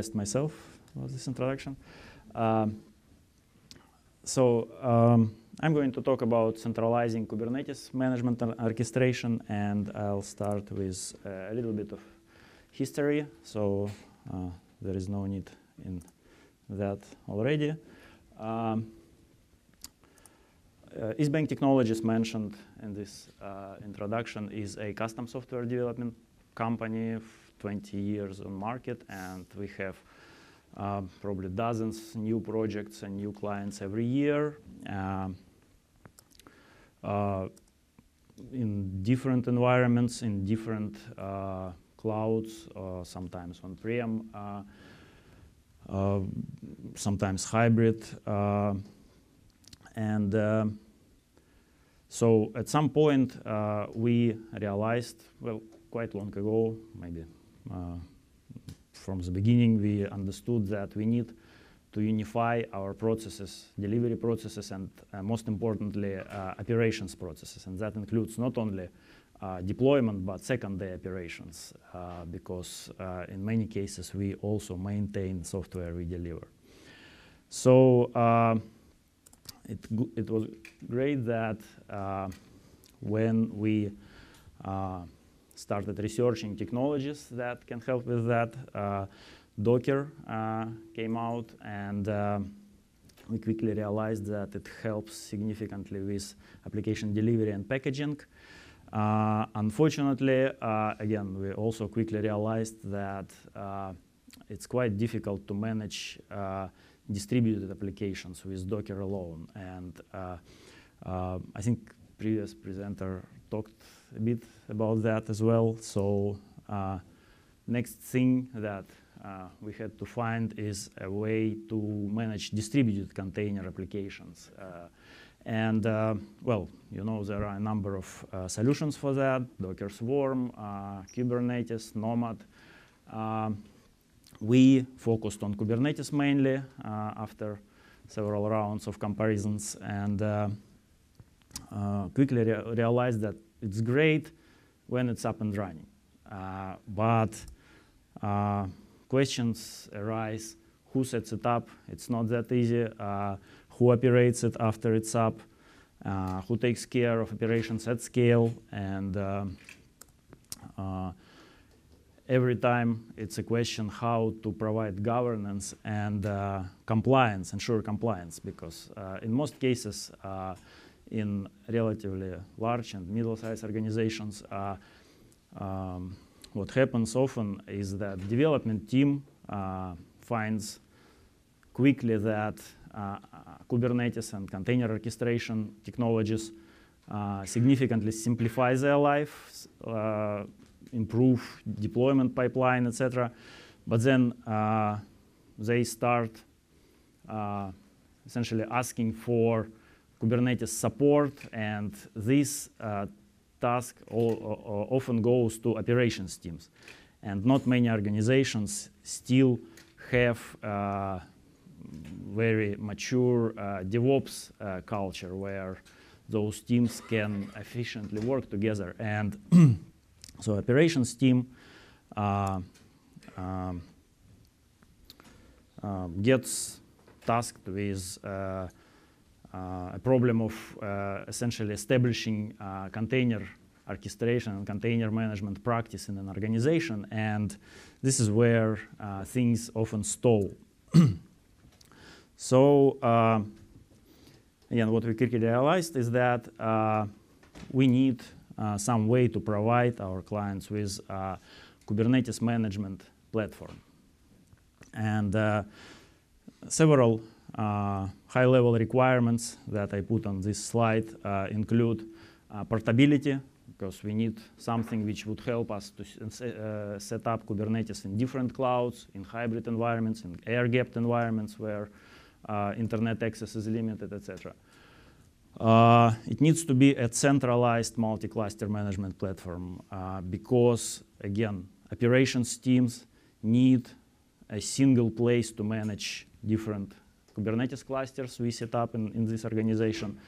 addressed myself with this introduction. Um, so um, I'm going to talk about centralizing Kubernetes management and orchestration, and I'll start with uh, a little bit of history. So uh, there is no need in that already. Um, uh, Eastbank Technologies mentioned in this uh, introduction is a custom software development company 20 years on market, and we have uh, probably dozens new projects and new clients every year. Um, uh, in different environments, in different uh, clouds, uh, sometimes on-prem, uh, sometimes hybrid. and um, so at some point, we realized, well, quite long ago, maybe uh, from the beginning, we understood that we need to unify our processes, delivery processes, and uh, most importantly, uh, operations processes. And that includes not only uh, deployment, but second-day operations, uh, because uh, in many cases, we also maintain software we deliver. So it, it was great that when we started researching technologies that can help with that. Uh, Docker uh, came out and uh, we quickly realized that it helps significantly with application delivery and packaging. Uh, unfortunately, uh, again, we also quickly realized that uh, it's quite difficult to manage distributed applications with Docker alone. And I think previous presenter talked a bit about that as well. So uh, next thing that uh, we had to find is a way to manage distributed container applications. Uh, and well, you know, there are a number of solutions for that, Docker Swarm, Kubernetes, Nomad. Um, we focused on Kubernetes mainly after several rounds of comparisons and uh, uh, quickly realized that it's great when it's up and running. Uh, but uh, questions arise, who sets it up? It's not that easy. Uh, who operates it after it's up? Uh, who takes care of operations at scale? And um, uh, every time it's a question how to provide governance and uh, compliance, ensure compliance, because in most cases, in relatively large and middle-sized organizations, uh, um, what happens often is that development team uh, finds quickly that uh, uh Kubernetes and container orchestration technologies uh, significantly simplify their life, uh, improve deployment pipeline, etc. But then they start essentially asking for Kubernetes support, and this uh, task often goes to operations teams. And not many organizations still have uh, very mature uh, DevOps uh, culture where those teams can efficiently work together. And so operations team uh, um, uh, gets tasked with uh, a problem of uh, essentially establishing uh, container orchestration and container management practice in an organization. And this is where uh, things often stall. so uh, again, what we quickly realized is that uh, we need some way to provide our clients with Kubernetes management platform. And several uh, high-level requirements that I put on this slide uh, include uh, portability, because we need something which would help us to set up Kubernetes in different clouds, in hybrid environments, in air-gapped environments where internet access is limited, etc. Uh, it needs to be a centralized multi-cluster management platform uh, because, again, operations teams need a single place to manage different Kubernetes clusters we set up in, in this organization.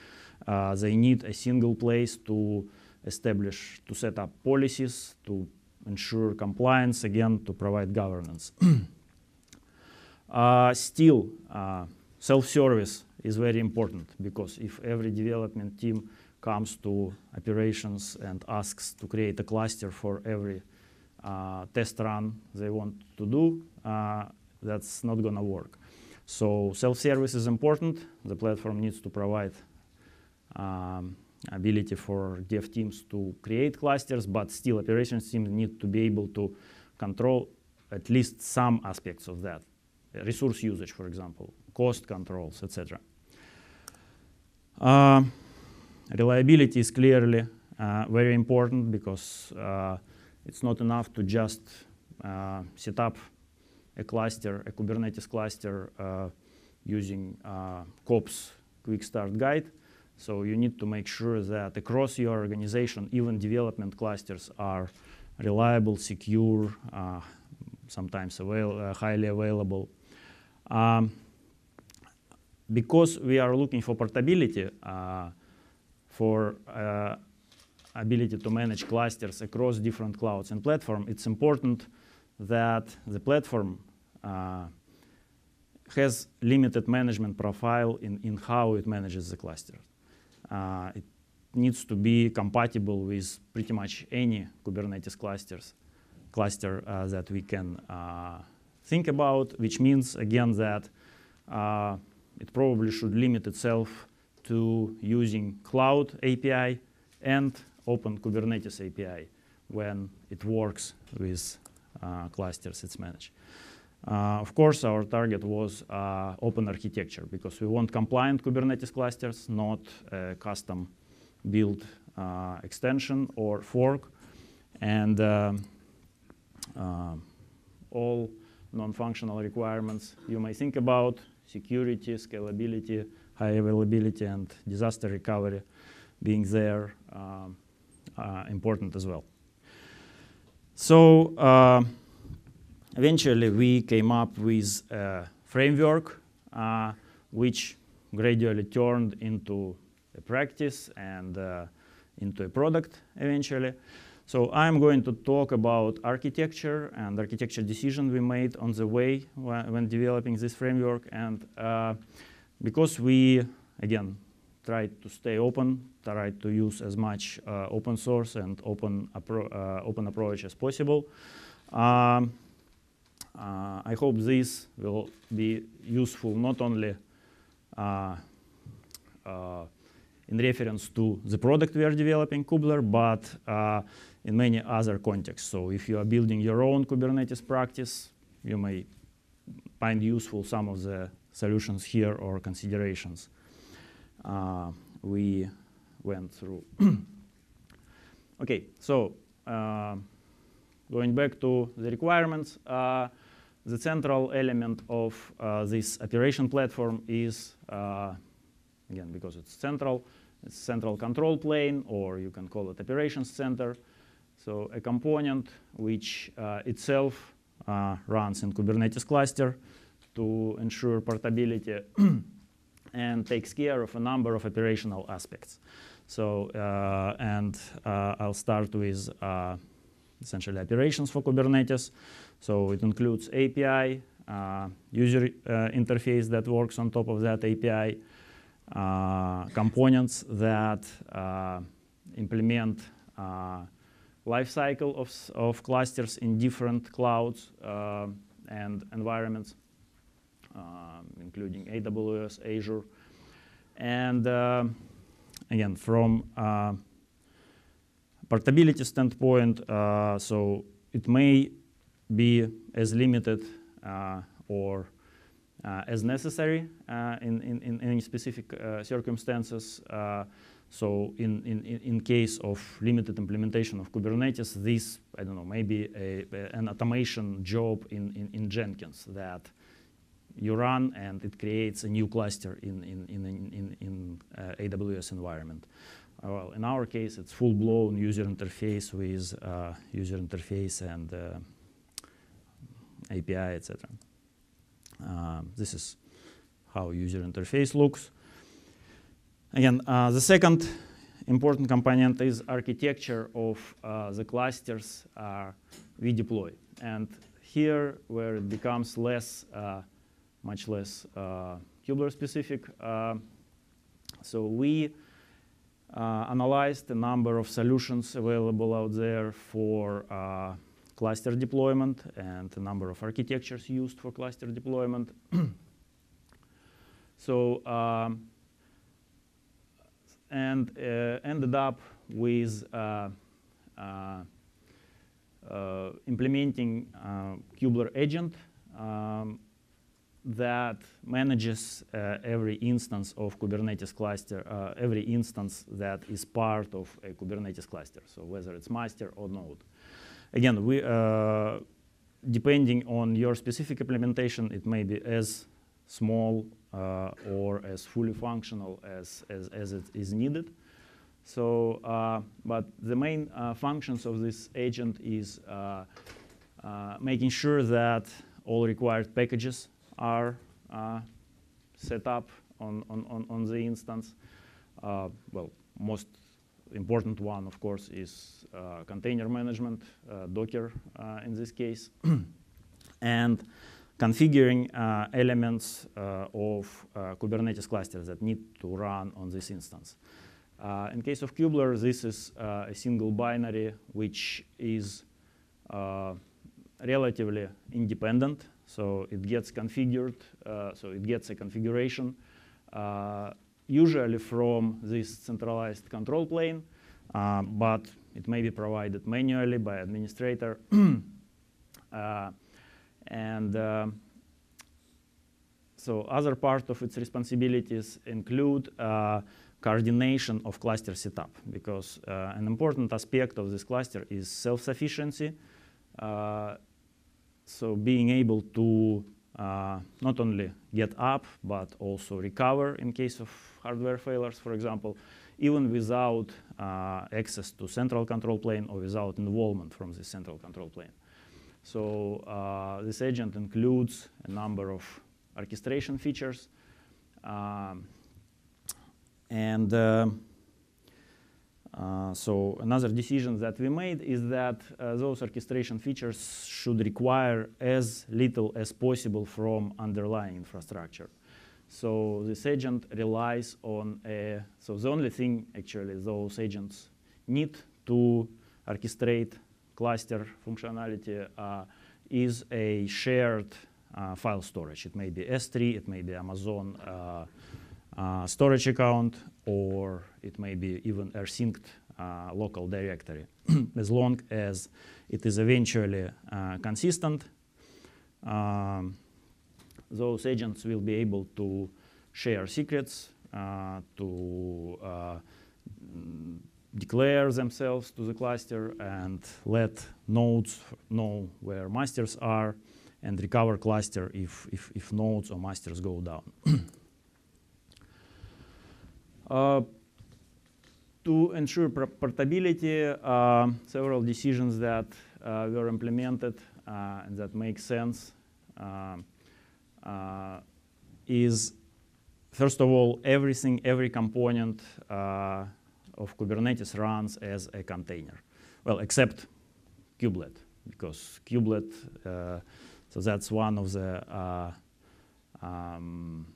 Uh, they need a single place to establish, to set up policies, to ensure compliance, again, to provide governance. uh, still, uh, self-service is very important because if every development team comes to operations and asks to create a cluster for every uh, test run they want to do, uh, that's not going to work. So self-service is important. The platform needs to provide um, ability for dev teams to create clusters, but still operations teams need to be able to control at least some aspects of that. Resource usage, for example, cost controls, etc. Uh, um, reliability is clearly uh, very important because uh, it's not enough to just uh, set up a cluster, a Kubernetes cluster uh, using uh, COPS Quick Start Guide. So you need to make sure that across your organization, even development clusters are reliable, secure, uh, sometimes avail uh, highly available. Um, because we are looking for portability, uh, for uh, ability to manage clusters across different clouds and platform, it's important that the platform uh, has limited management profile in, in how it manages the cluster. Uh, it needs to be compatible with pretty much any Kubernetes clusters cluster uh, that we can uh, think about, which means again that uh, it probably should limit itself to using cloud API and open Kubernetes API when it works with uh, clusters it's managed. Uh, of course, our target was uh, open architecture because we want compliant Kubernetes clusters, not custom build extension or fork. And um, all non-functional requirements you may think about, security, scalability, high availability, and disaster recovery being there um, uh, important as well. So uh, eventually we came up with a framework uh, which gradually turned into a practice and uh, into a product eventually. So I'm going to talk about architecture and architecture decision we made on the way when, when developing this framework and uh, because we, again, Try to stay open, Try to use as much uh, open source and open, appro uh, open approach as possible. Um, uh, I hope this will be useful not only uh, uh, in reference to the product we are developing, Kubler, but uh, in many other contexts. So if you are building your own Kubernetes practice, you may find useful some of the solutions here or considerations. Uh, we went through. okay, so uh, going back to the requirements, uh, the central element of this operation platform is, again, because it's central, it's central control plane, or you can call it operations center. So a component which uh, itself uh, runs in Kubernetes cluster to ensure portability and takes care of a number of operational aspects. So, uh, and uh, I'll start with uh, essentially operations for Kubernetes. So it includes API, uh, user uh, interface that works on top of that API, uh, components that implement lifecycle of, of clusters in different clouds and environments. Um, including AWS, Azure. And uh, again, from uh, portability standpoint, uh, so it may be as limited or uh, as necessary uh, in, in, in, any specific uh, circumstances. so in, in, in case of limited implementation of Kubernetes, this, I don't know, maybe a, an automation job in, in, in Jenkins that you run and it creates a new cluster in, in, in, in, in uh, AWS environment. Uh, well, in our case, it's full-blown user interface with uh, user interface and uh, API, etc. Um, this is how user interface looks. Again, uh, the second important component is architecture of the clusters we deploy. And here, where it becomes less much less Kubler uh, specific. Uh, so we uh, analyzed a number of solutions available out there for cluster deployment and a number of architectures used for cluster deployment. so um, and uh, ended up with uh, uh, implementing uh, Kubler agent um, that manages uh, every instance of Kubernetes cluster, uh, every instance that is part of a Kubernetes cluster, so whether it's master or node. Again, we, uh, depending on your specific implementation, it may be as small uh, or as fully functional as, as, as it is needed. So, uh, but the main uh, functions of this agent is making sure that all required packages are uh, set up on, on, on the instance. Uh, well, most important one, of course, is uh, container management, Docker in this case. and configuring uh, elements uh, of uh, Kubernetes clusters that need to run on this instance. in case of Kubler, this is a single binary which is relatively independent so it gets configured, uh, so it gets a configuration, uh, usually from this centralized control plane, uh, but it may be provided manually by administrator. and so other part of its responsibilities include uh, coordination of cluster setup because uh, an important aspect of this cluster is self-sufficiency. Uh, so being able to uh, not only get up, but also recover in case of hardware failures, for example, even without uh, access to central control plane or without involvement from the central control plane. So uh, this agent includes a number of orchestration features. Um, and uh, uh, so another decision that we made is that uh, those orchestration features should require as little as possible from underlying infrastructure. So this agent relies on a, so the only thing actually those agents need to orchestrate cluster functionality uh, is a shared uh, file storage. It may be S3, it may be Amazon uh, storage account, or it may be even a uh, local directory, as long as it is eventually uh, consistent. Um, those agents will be able to share secrets, uh, to uh, declare themselves to the cluster and let nodes know where masters are and recover cluster if, if, if nodes or masters go down. Э, to ensure portability, э, several decisions that э, were implemented and that make sense is first of all, everything, every component uh, of Kubernetes runs as a container. Well, except kubelet, because kubelet, uh, so that's one of the uh, um,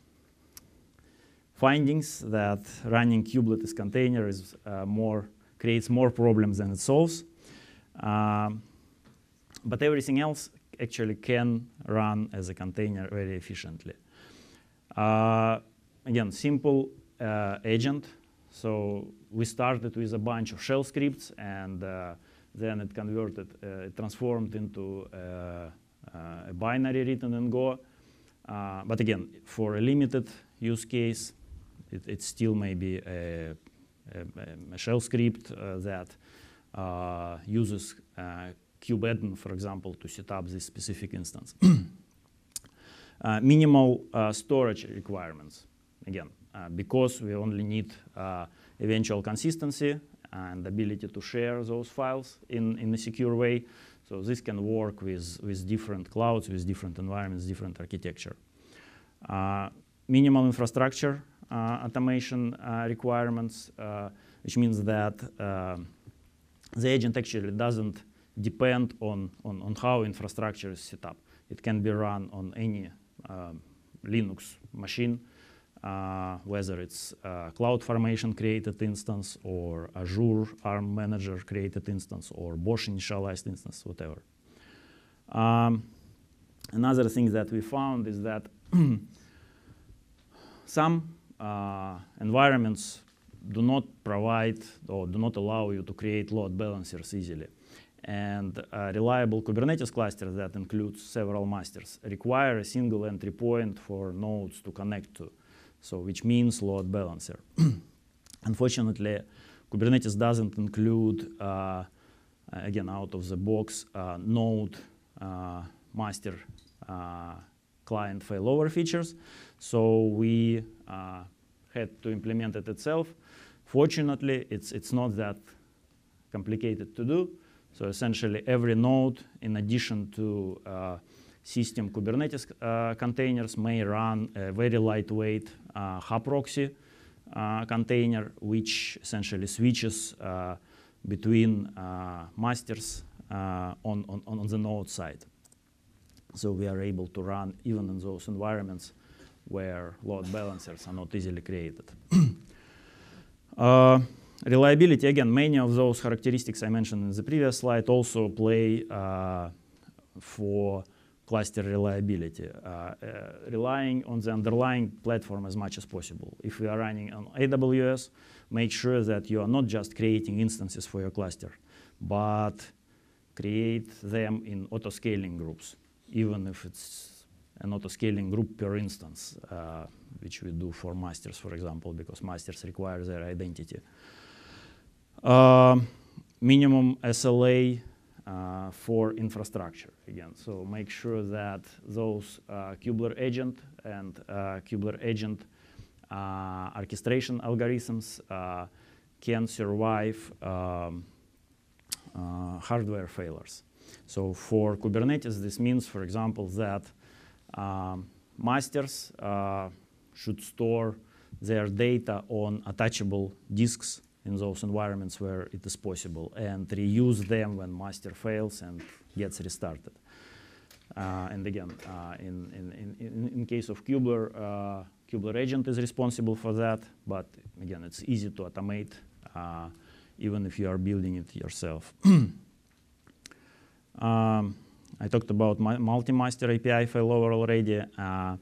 findings that running as container is uh, more creates more problems than it solves. Um, but everything else actually can run as a container very efficiently. Uh, again, simple uh, agent. So we started with a bunch of shell scripts and uh, then it converted, uh, it transformed into uh, a binary written in Go. but again, for a limited use case, it, it's still maybe a, a, a shell script uh, that uh, uses kubeadmin, uh, for example, to set up this specific instance. minimal storage requirements, again, because we only need eventual consistency and ability to share those files in, in a secure way. So this can work with, with different clouds, with different environments, different architecture. Uh, minimal infrastructure, uh, automation uh, requirements, uh, which means that the agent actually doesn't depend on, on, on, how infrastructure is set up. It can be run on any um, Linux machine, uh, whether it's cloud formation created instance or Azure ARM Manager created instance or Bosch initialized instance, whatever. Um, another thing that we found is that some uh, environments do not provide or do not allow you to create load balancers easily. And a uh, reliable Kubernetes cluster that includes several masters require a single entry point for nodes to connect to, so which means load balancer. Unfortunately, Kubernetes doesn't include, uh, again, out-of-the-box uh, node uh, master uh, client failover features. So we uh, had to implement it itself. Fortunately, it's, it's not that complicated to do. So essentially every node, in addition to uh, system Kubernetes uh, containers, may run a very lightweight uh, hub proxy uh, container, which essentially switches uh, between masters on, on, on the node side. So we are able to run, even in those environments, where load balancers are not easily created. uh, reliability, again, many of those characteristics I mentioned in the previous slide also play uh, for cluster reliability, uh, uh relying on the underlying platform as much as possible. If you are running on AWS, make sure that you are not just creating instances for your cluster, but create them in auto-scaling groups, even if it's and not a scaling group per instance, uh, which we do for masters, for example, because masters require their identity. Uh, minimum SLA uh, for infrastructure again. So make sure that those uh, Kubler agent and uh, Kubler agent uh, orchestration algorithms can survive um, hardware failures. So for Kubernetes, this means, for example, that um, masters uh, should store their data on attachable disks in those environments where it is possible and reuse them when master fails and gets restarted. Uh, and again, uh, in, in, in, in, case of Kubler, uh, Kubler agent is responsible for that, but again, it's easy to automate uh, even if you are building it yourself. um, I talked about multi-master API failover already. Uh,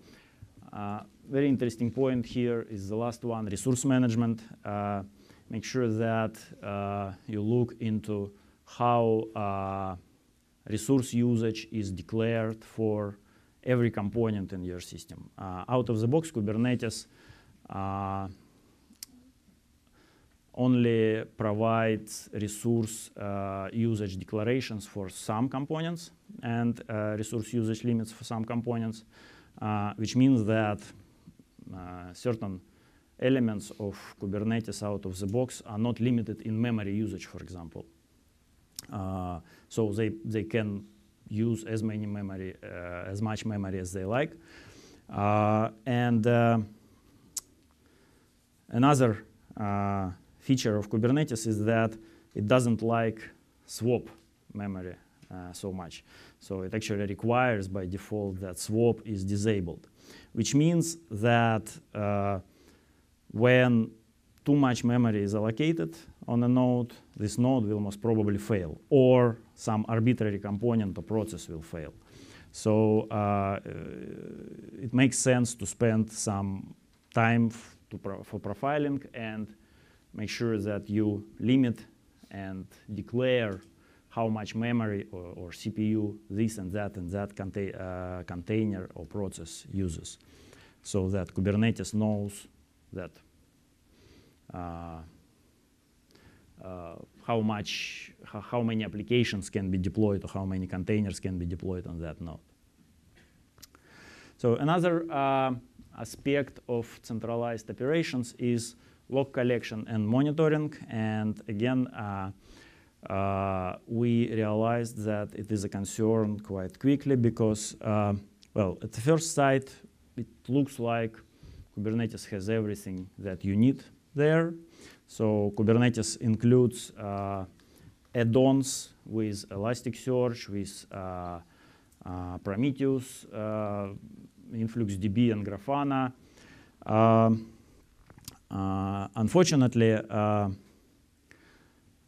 uh, very interesting point here is the last one, resource management. Uh, make sure that uh, you look into how uh, resource usage is declared for every component in your system. Uh, out of the box, Kubernetes only provides resource uh, usage declarations for some components and uh, resource usage limits for some components, uh, which means that uh, certain elements of Kubernetes out of the box are not limited in memory usage, for example. Uh, so they, they can use as many memory, uh, as much memory as they like. and another feature of Kubernetes is that it doesn't like swap memory uh, so much. So it actually requires by default that swap is disabled, which means that uh, when too much memory is allocated on a node, this node will most probably fail, or some arbitrary component or process will fail. So uh, it makes sense to spend some time for profiling and make sure that you limit and declare how much memory or, or CPU this and that and that uh, container or process uses. So that Kubernetes knows that uh, uh, how much, how many applications can be deployed or how many containers can be deployed on that node. So another uh, aspect of centralized operations is log collection and monitoring. And again, uh, uh, we realized that it is a concern quite quickly because, uh, well, at the first sight, it looks like Kubernetes has everything that you need there. So Kubernetes includes uh, add-ons with Elasticsearch, with uh, uh, Prometheus, InfluxDB, and Grafana. Um, uh, unfortunately, uh,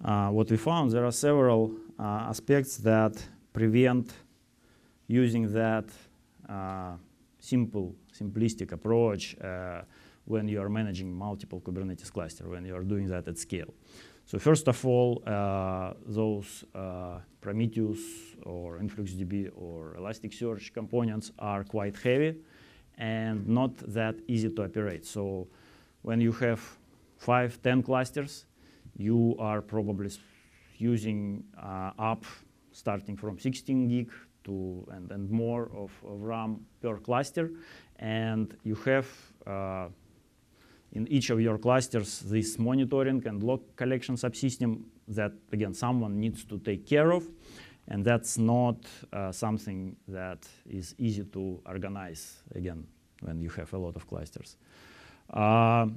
uh, what we found, there are several aspects that prevent using that simple, simplistic approach when you are managing multiple Kubernetes clusters when you are doing that at scale. So first of all, uh, those uh, Prometheus or InfluxDB or Elasticsearch components are quite heavy and not that easy to operate. So when you have five, ten clusters, you are probably using uh, up starting from 16 gig to and, and more of, of RAM per cluster. And you have uh, in each of your clusters this monitoring and log collection subsystem that, again, someone needs to take care of. And that's not uh, something that is easy to organize, again, when you have a lot of clusters. Uh,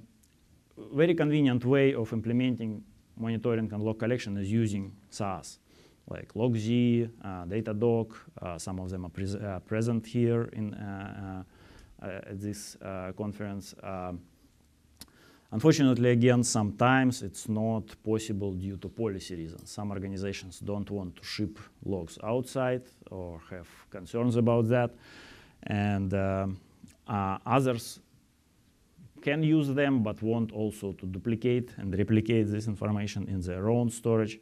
very convenient way of implementing monitoring and log collection is using SaaS, like LogZ, uh, Datadog. Uh, some of them are present here in at this conference. Um, unfortunately, again, sometimes it's not possible due to policy reasons. Some organizations don't want to ship logs outside or have concerns about that. And uh, uh, others can use them but want also to duplicate and replicate this information in their own storage.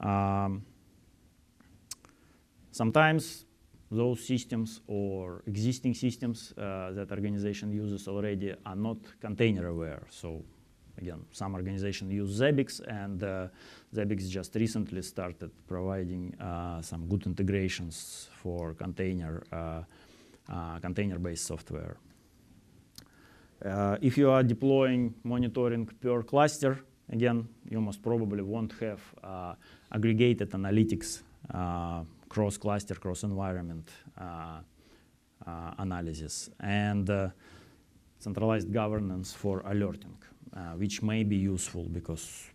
Um, sometimes those systems or existing systems uh, that organization uses already are not container aware. So again, some organizations use Zabbix and uh, Zabbix just recently started providing uh, some good integrations for container, uh, uh, container-based software. Uh, if you are deploying monitoring per cluster, again, you most probably won't have uh, aggregated analytics, uh, cross-cluster, cross-environment uh, uh, analysis, and uh, centralized governance for alerting, which may be useful because,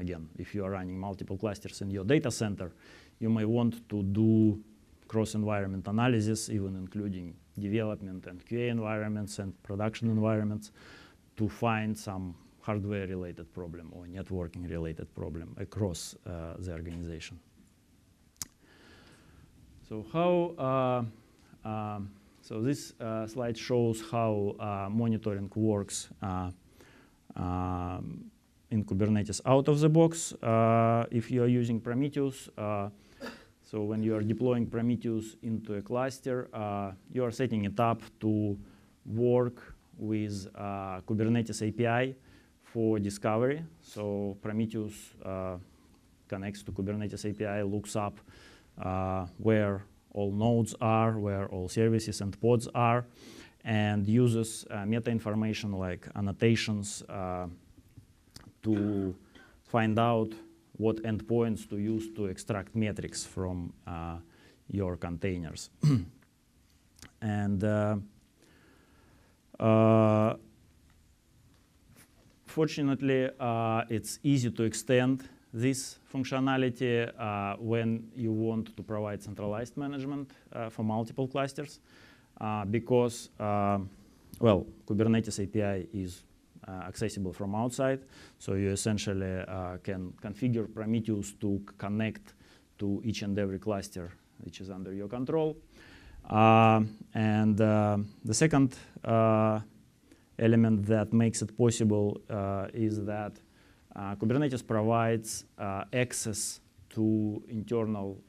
again, if you are running multiple clusters in your data center, you may want to do cross-environment analysis, even including development and QA environments and production environments to find some hardware related problem or networking related problem across uh, the organization. So how, uh, uh, so this uh, slide shows how uh, monitoring works uh, um, in Kubernetes out of the box. if you are using Prometheus, so when you are deploying Prometheus into a cluster, uh, you are setting it up to work with uh, Kubernetes API for discovery. So Prometheus uh, connects to Kubernetes API, looks up uh, where all nodes are, where all services and pods are, and uses uh, meta information like annotations uh, to find out what endpoints to use to extract metrics from uh, your containers. and uh, uh fortunately, uh, it's easy to extend this functionality uh, when you want to provide centralized management for multiple clusters because, well, Kubernetes API is uh, accessible from outside. So you essentially uh, can configure Prometheus to connect to each and every cluster which is under your control. Uh, and uh, the second uh, element that makes it possible uh, is that Kubernetes provides access to internal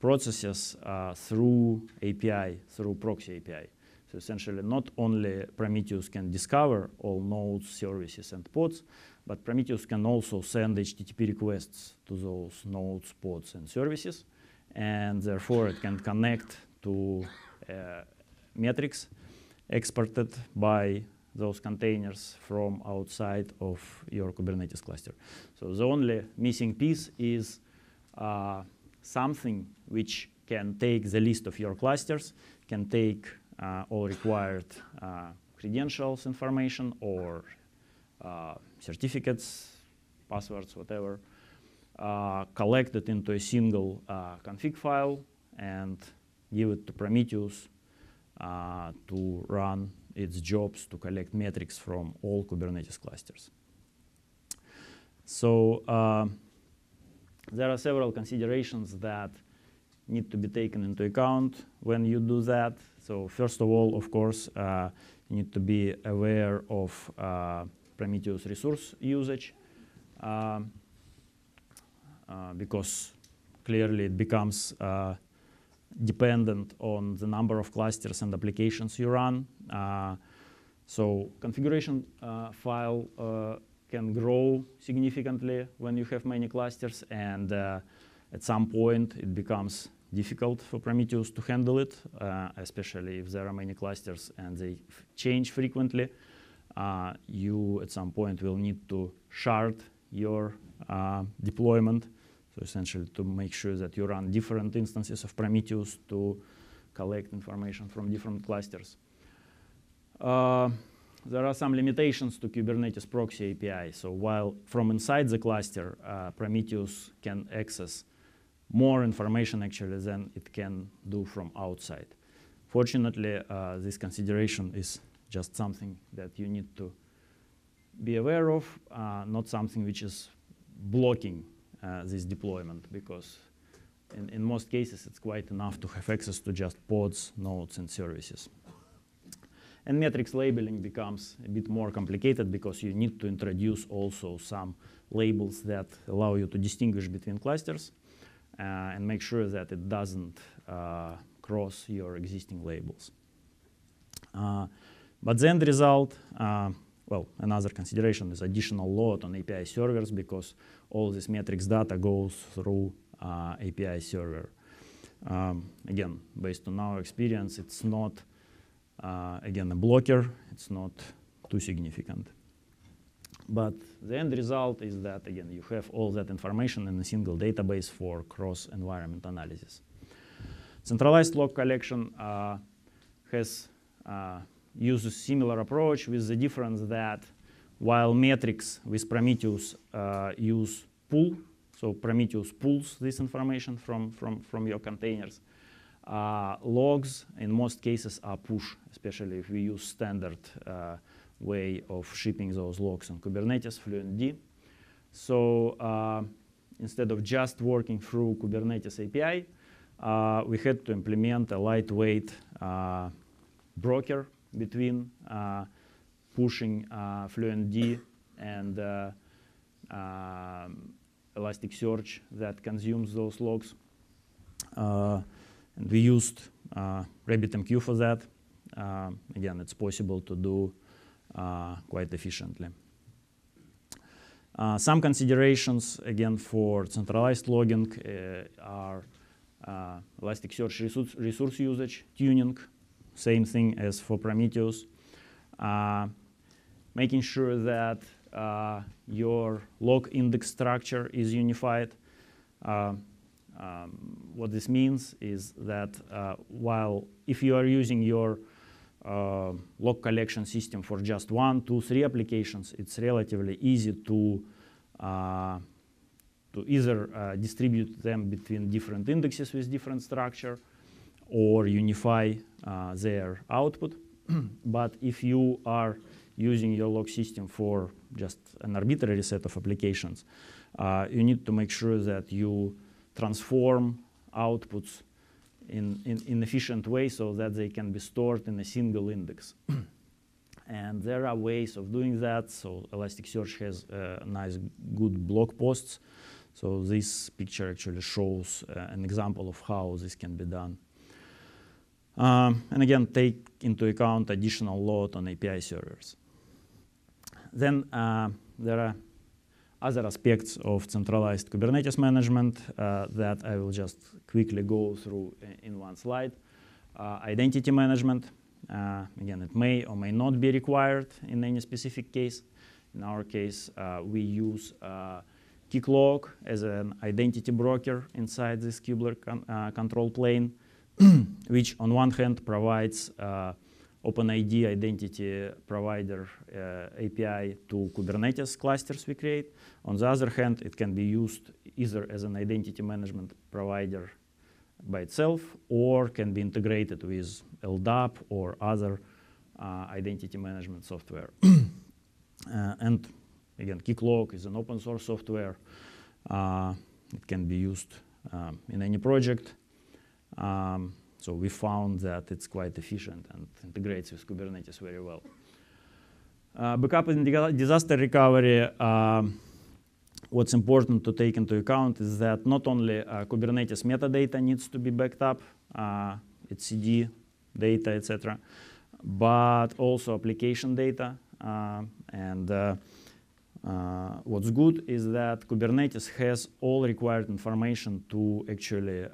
processes through API, through proxy API. So essentially, not only Prometheus can discover all nodes, services, and pods, but Prometheus can also send HTTP requests to those nodes, pods, and services. And therefore, it can connect to uh, metrics exported by those containers from outside of your Kubernetes cluster. So the only missing piece is uh, something which can take the list of your clusters, can take uh, all required uh, credentials information or uh, certificates, passwords, whatever, collect it into a single config file and give it to Prometheus to run its jobs to collect metrics from all Kubernetes clusters. So uh, there are several considerations that need to be taken into account when you do that. So first of all, of course, uh, you need to be aware of uh, Prometheus resource usage um, uh, because clearly it becomes uh, dependent on the number of clusters and applications you run. Uh, so configuration uh, file can grow significantly when you have many clusters and at some point it becomes difficult for Prometheus to handle it, uh, especially if there are many clusters and they change frequently. Uh, you at some point will need to shard your uh, deployment. So essentially to make sure that you run different instances of Prometheus to collect information from different clusters. Uh, there are some limitations to Kubernetes proxy API. So while from inside the cluster, uh, Prometheus can access more information actually than it can do from outside. Fortunately, uh, this consideration is just something that you need to be aware of, uh, not something which is blocking uh, this deployment because in, in most cases it's quite enough to have access to just pods, nodes, and services. And metrics labeling becomes a bit more complicated because you need to introduce also some labels that allow you to distinguish between clusters. Uh, and make sure that it doesn't uh, cross your existing labels. Uh, but the end result, well, another consideration is additional load on API servers because all this metrics data goes through uh, API server. Um, again, based on our experience, it's not, uh, again, a blocker. It's not too significant. But the end result is that, again, you have all that information in a single database for cross-environment analysis. Centralized log collection uh, has uh, used a similar approach with the difference that while metrics with Prometheus uh, use pull, so Prometheus pulls this information from, from, from your containers, uh, logs in most cases are push, especially if we use standard uh, way of shipping those logs on Kubernetes, FluentD. So uh, instead of just working through Kubernetes API, uh, we had to implement a lightweight uh, broker between uh, pushing uh, FluentD and uh, um, Elasticsearch that consumes those logs. and we used RabbitMQ for that. again, it's possible to do uh, quite efficiently. Uh, some considerations, again, for centralized logging uh, are Elasticsearch resource, resource usage, tuning, same thing as for Prometheus. making sure that uh, your log index structure is unified. Uh, um, what this means is that uh, while if you are using your uh, log collection system for just one, two, three applications, it's relatively easy to uh, to either uh, distribute them between different indexes with different structure or unify their output. but if you are using your log system for just an arbitrary set of applications, uh, you need to make sure that you transform outputs in, in, in efficient way so that they can be stored in a single index. and there are ways of doing that. So Elasticsearch has uh, nice, good blog posts. So this picture actually shows uh, an example of how this can be done. Um, and again, take into account additional load on API servers. Then uh, there are other aspects of centralized Kubernetes management uh, that I will just quickly go through in one slide. Uh, identity management, uh, again, it may or may not be required in any specific case. In our case, uh, we use uh, Keycloak as an identity broker inside this Kubler con uh, control plane, which on one hand provides OpenID identity provider uh, eh, API to Kubernetes clusters we create. On the other hand, it can be used either as an identity management provider by itself or can be integrated with LDAP or other uh, identity management software. uh, and again, Keycloak is an open source software. it can be used um, in any project. Um, so we found that it's quite efficient and integrates with Kubernetes very well. Uh, backup and disaster recovery, uh, what's important to take into account is that not only uh, Kubernetes metadata needs to be backed up, uh, its CD data, etc., but also application data. Uh, and uh, what's good is that Kubernetes has all required information to actually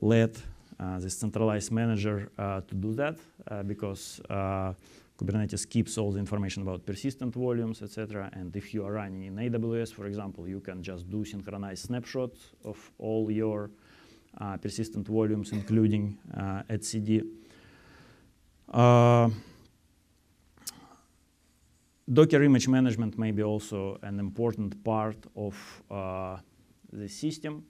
let uh, this centralized manager uh, to do that uh, because Kubernetes keeps all the information about persistent volumes, etc. And if you are running in AWS, for example, you can just do synchronized snapshots of all your uh, persistent volumes, including uh, Uh, Docker image management may be also an important part of the system.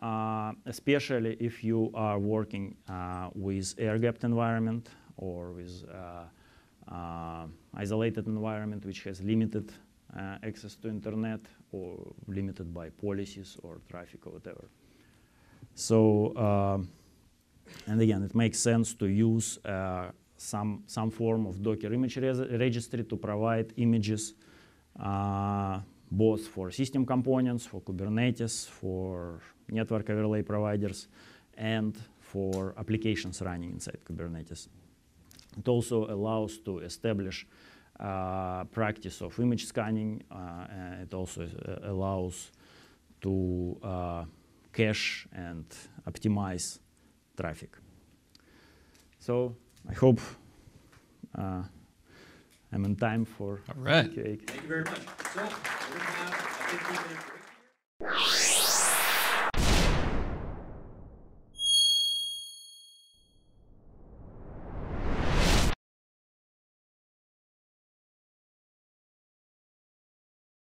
Uh, especially if you are working uh, with air-gapped environment or with uh, isolated environment which has limited access to internet or limited by policies or traffic or whatever. So, um, and again, it makes sense to use some, some form of Docker image registry to provide images uh, both for system components, for Kubernetes, for network overlay providers, and for applications running inside Kubernetes. It also allows to establish uh, practice of image scanning. Uh, it also uh, allows to uh, cache and optimize traffic. So I hope uh, I'm on time for All right. cake. Thank you very much. So,